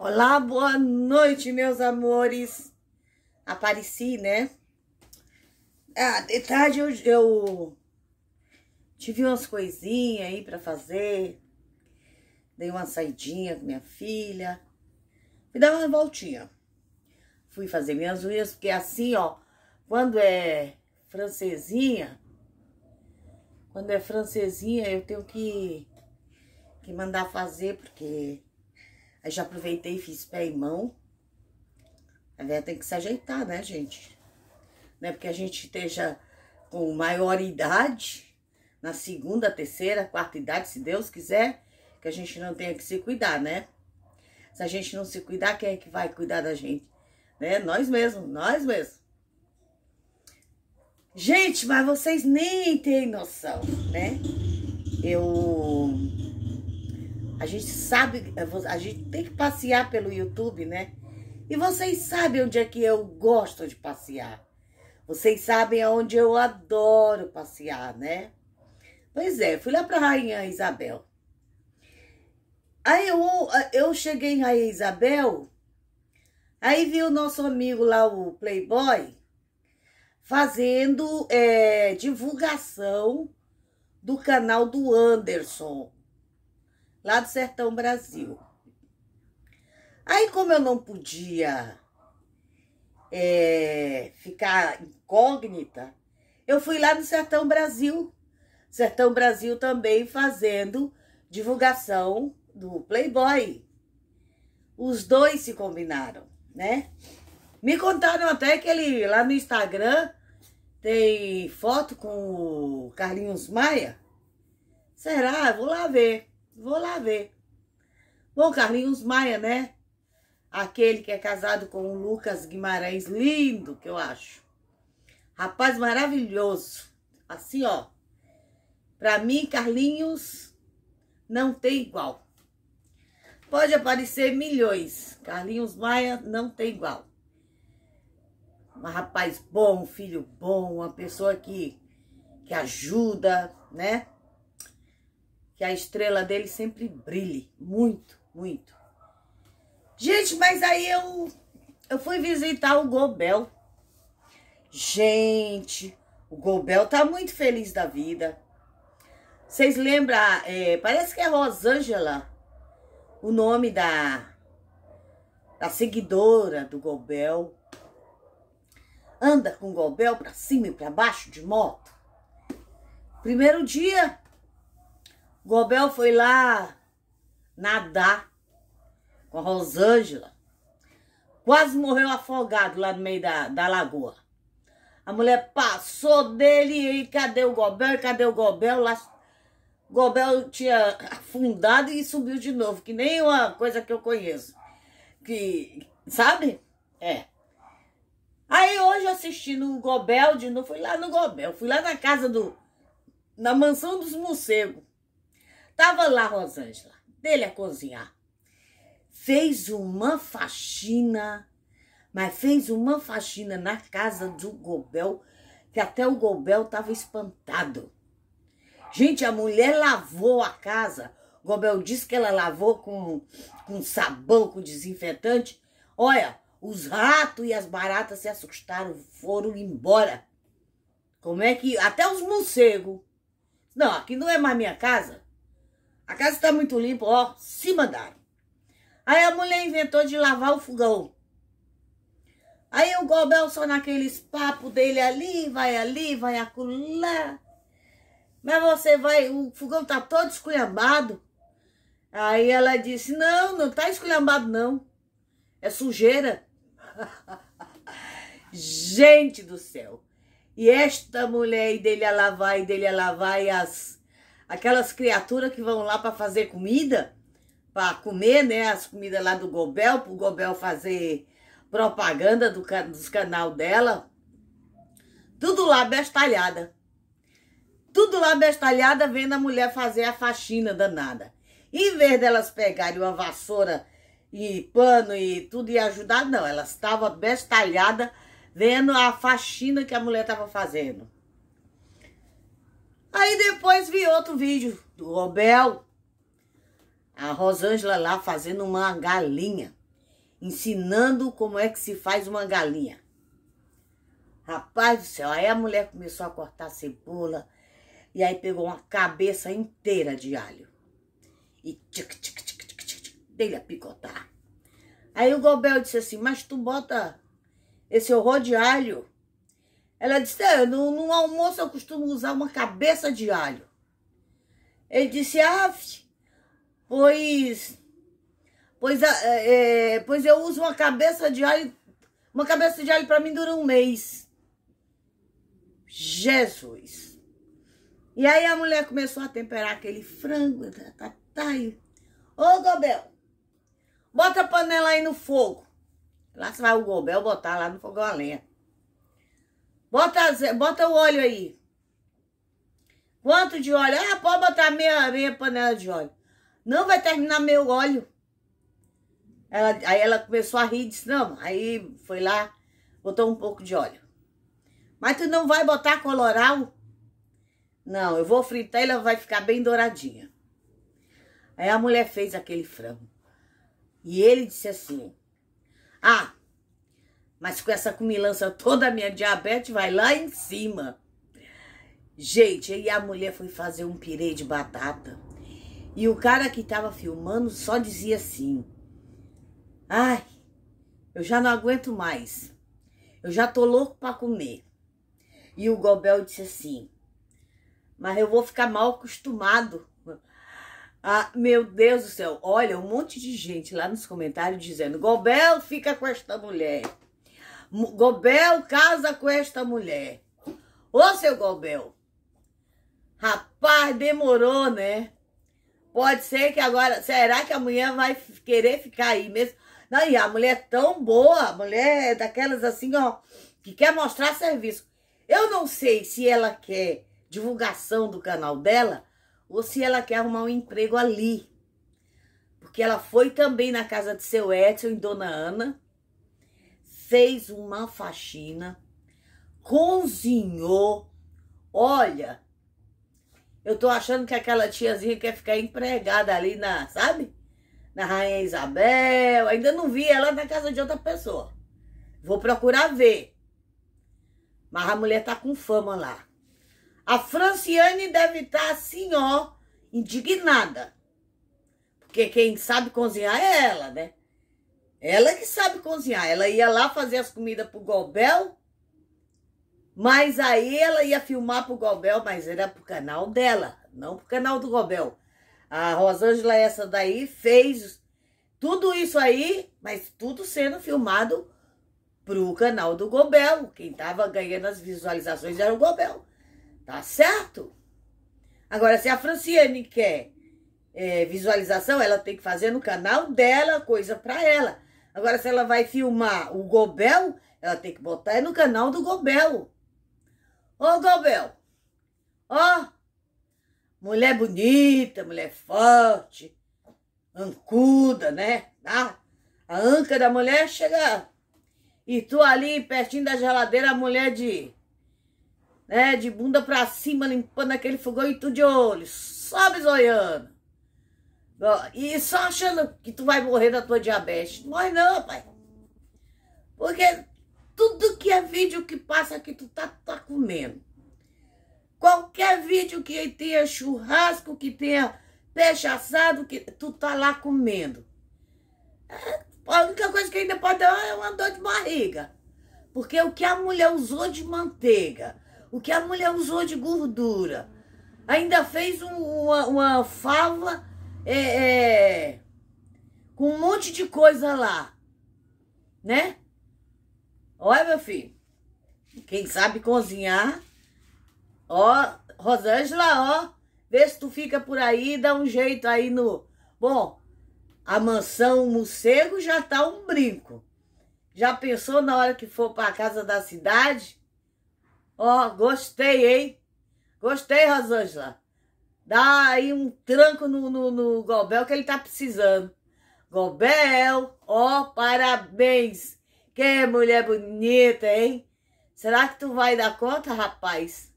Olá, boa noite, meus amores. Apareci, né? Ah, de tarde eu, eu tive umas coisinhas aí para fazer. Dei uma saidinha com minha filha. me dava uma voltinha. Fui fazer minhas unhas, porque assim, ó, quando é francesinha, quando é francesinha, eu tenho que, que mandar fazer, porque Aí já aproveitei e fiz pé e mão. A velha tem que se ajeitar, né, gente? Não é porque a gente esteja com maioridade, na segunda, terceira, quarta idade, se Deus quiser, que a gente não tenha que se cuidar, né? Se a gente não se cuidar, quem é que vai cuidar da gente? Né? Nós mesmos, nós mesmos. Gente, mas vocês nem têm noção, né? Eu a gente sabe, eh, a gente tem que passear pelo YouTube, né? E vocês sabem onde é que eu gosto de passear. Vocês sabem aonde eu adoro passear, né? Pois é, fui lá para Rainha Isabel. Aí eu, eu cheguei em Rainha Isabel, aí vi o nosso amigo lá, o Playboy, fazendo é, divulgação do canal do Anderson, lá do Sertão Brasil. Aí, como eu não podia é, ficar incógnita, eu fui lá no Sertão Brasil. Sertão Brasil também fazendo divulgação do Playboy. Os dois se combinaram, né? Me contaram até que ele lá no Instagram tem foto com o Carlinhos Maia. Será? Eu vou lá ver. Vou lá ver. Bom, Carlinhos Maia, né? Aquele que é casado com o Lucas Guimarães, lindo, que eu acho. Rapaz maravilhoso. Assim, ó. Pra mim, Carlinhos não tem igual. Pode aparecer milhões. Carlinhos Maia não tem igual. Um rapaz bom, um filho bom, uma pessoa que, que ajuda, né? que a estrela dele sempre brilhe muito, muito. Gente, mas aí eu eu fui visitar o Gobel. Gente, o Gobel tá muito feliz da vida. Vocês lembram, é, parece que é Rosângela, o nome da, da seguidora do Gobel. Anda com o Gobel pra cima e pra baixo de moto. Primeiro dia, Gobel foi lá nadar com a Rosângela. Quase morreu afogado lá no meio da, da lagoa. A mulher passou dele e cadê o Gobel? cadê o Gobel? Lá, Gobel tinha afundado e subiu de novo, que nem uma coisa que eu conheço. Que, sabe? É. Aí hoje assistindo o Gobel de novo, fui lá no Gobel, fui lá na casa do. na mansão dos morcegos. Tava lá Rosângela, dele a cozinhar. Fez uma faxina, mas fez uma faxina na casa do Gobel, que até o Gobel tava espantado. Gente, a mulher lavou a casa. Gobel disse que ela lavou com, com sabão, com desinfetante. Olha, os ratos e as baratas se assustaram, foram embora. Como é que. Até os morcegos. Não, aqui não é mais minha casa. A casa está muito limpa, ó, se mandaram. Aí a mulher inventou de lavar o fogão. Aí o Gobel só naqueles papos dele ali, vai ali, vai acolá. Mas você vai, o fogão tá todo esculhambado. Aí ela disse, não, não tá esculhambado não. É sujeira. Gente do céu. E esta mulher e dele a lavar, e dele a lavar, e as aquelas criaturas que vão lá para fazer comida, para comer, né? As comidas lá do Gobel, para o Gobel fazer propaganda do, dos canal dela. Tudo lá bestalhada. Tudo lá bestalhada vendo a mulher fazer a faxina danada. Em vez delas pegarem uma vassoura e pano e tudo e ajudar, não. Elas estavam bestalhadas vendo a faxina que a mulher estava fazendo. Aí depois vi outro vídeo do Robel. A Rosângela lá fazendo uma galinha. Ensinando como é que se faz uma galinha. Rapaz do céu, aí a mulher começou a cortar a cebola. E aí pegou uma cabeça inteira de alho. E tic, tic, tic, tic, tic, dei-lhe a picotar. Aí o Gobel disse assim, mas tu bota esse horror de alho ela disse: é, no, no, almoço eu costumo usar uma cabeça de alho. Ele disse: Ah, pois. Pois, é, é, pois eu uso uma cabeça de alho. Uma cabeça de alho para mim dura um mês. Jesus. E aí a mulher começou a temperar aquele frango. Tá, tá, tá aí. Ô, Gobel, bota a panela aí no fogo. Lá se vai o Gobel botar lá no fogão a lenha. Bota, bota o óleo aí. Quanto de óleo? Ah, pode botar meia, meia panela de óleo. Não vai terminar meu óleo. Ela, aí ela começou a rir e disse, não, aí foi lá, botou um pouco de óleo. Mas tu não vai botar coloral? Não, eu vou fritar e ela vai ficar bem douradinha. Aí a mulher fez aquele frango. E ele disse assim, ah, mas com essa comilança toda, a minha diabetes vai lá em cima. Gente, aí a mulher foi fazer um pirê de batata. E o cara que tava filmando só dizia assim: Ai, eu já não aguento mais. Eu já tô louco para comer. E o Gobel disse assim: Mas eu vou ficar mal acostumado. Ah, meu Deus do céu, olha um monte de gente lá nos comentários dizendo: Gobel, fica com esta mulher. Gobel casa com esta mulher. Ô, seu Gobel. Rapaz, demorou, né? Pode ser que agora. Será que a mulher vai querer ficar aí mesmo? Não, e a mulher é tão boa, a mulher é daquelas assim, ó, que quer mostrar serviço. Eu não sei se ela quer divulgação do canal dela ou se ela quer arrumar um emprego ali. Porque ela foi também na casa de seu Edson e Dona Ana fez uma faxina, cozinhou. Olha, eu tô achando que aquela tiazinha quer ficar empregada ali na, sabe? Na Rainha Isabel. Ainda não vi ela na casa de outra pessoa. Vou procurar ver. Mas a mulher tá com fama lá. A Franciane deve estar tá assim, ó, indignada. Porque quem sabe cozinhar é ela, né? Ela que sabe cozinhar. Ela ia lá fazer as comidas pro Gobel, mas aí ela ia filmar pro Gobel, mas era pro canal dela, não pro canal do Gobel. A Rosângela, essa daí, fez tudo isso aí, mas tudo sendo filmado pro canal do Gobel. Quem tava ganhando as visualizações era o Gobel. Tá certo? Agora, se a Franciane quer é, visualização, ela tem que fazer no canal dela, coisa para ela. Agora, se ela vai filmar o Gobel, ela tem que botar é no canal do Gobel. Ô, Gobel, ó, mulher bonita, mulher forte, ancuda, né? Ah, a anca da mulher chega. E tu ali, pertinho da geladeira, a mulher de. Né, de bunda pra cima, limpando aquele fogão e tu de olho, Sobe, bisoiando. E só achando que tu vai morrer da tua diabetes. Morre não, pai. Porque tudo que é vídeo que passa que tu tá, tá comendo. Qualquer vídeo que tenha churrasco, que tenha peixe assado, que tu tá lá comendo. É, a única coisa que ainda pode dar é uma dor de barriga. Porque o que a mulher usou de manteiga, o que a mulher usou de gordura, ainda fez uma, uma fava é, é, com um monte de coisa lá, né? Olha, meu filho, quem sabe cozinhar, ó, Rosângela, ó, vê se tu fica por aí, dá um jeito aí no... Bom, a mansão Mocego já tá um brinco. Já pensou na hora que for para a casa da cidade? Ó, gostei, hein? Gostei, Rosângela. Dá aí um tranco no, no, no Golbel que ele tá precisando. Golbel, ó, parabéns. Que mulher bonita, hein? Será que tu vai dar conta, rapaz?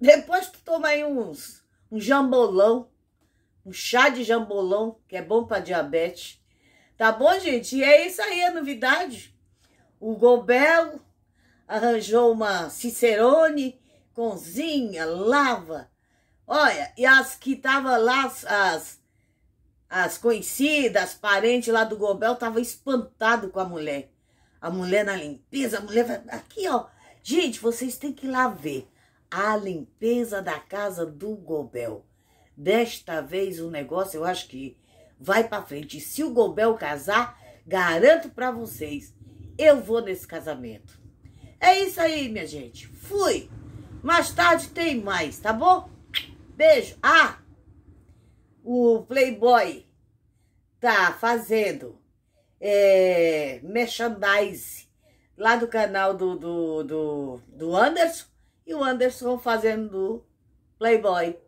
Depois tu toma aí uns, um jambolão, um chá de jambolão, que é bom para diabetes. Tá bom, gente? E é isso aí a novidade. O Gobel arranjou uma cicerone, cozinha, lava, Olha, e as que estavam lá, as, as, conhecidas, as parentes lá do Gobel, estavam espantado com a mulher. A mulher na limpeza, a mulher... Aqui, ó. Gente, vocês têm que ir lá ver a limpeza da casa do Gobel. Desta vez o negócio, eu acho que vai para frente. E se o Gobel casar, garanto para vocês, eu vou nesse casamento. É isso aí, minha gente. Fui. Mais tarde tem mais, tá bom? Beijo. Ah, o Playboy tá fazendo é, merchandise lá do canal do, do, do, do Anderson e o Anderson fazendo do Playboy.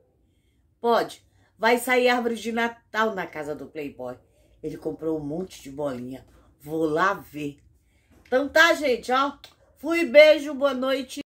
Pode. Vai sair árvore de Natal na casa do Playboy. Ele comprou um monte de bolinha. Vou lá ver. Então tá, gente, ó. Fui, beijo, boa noite.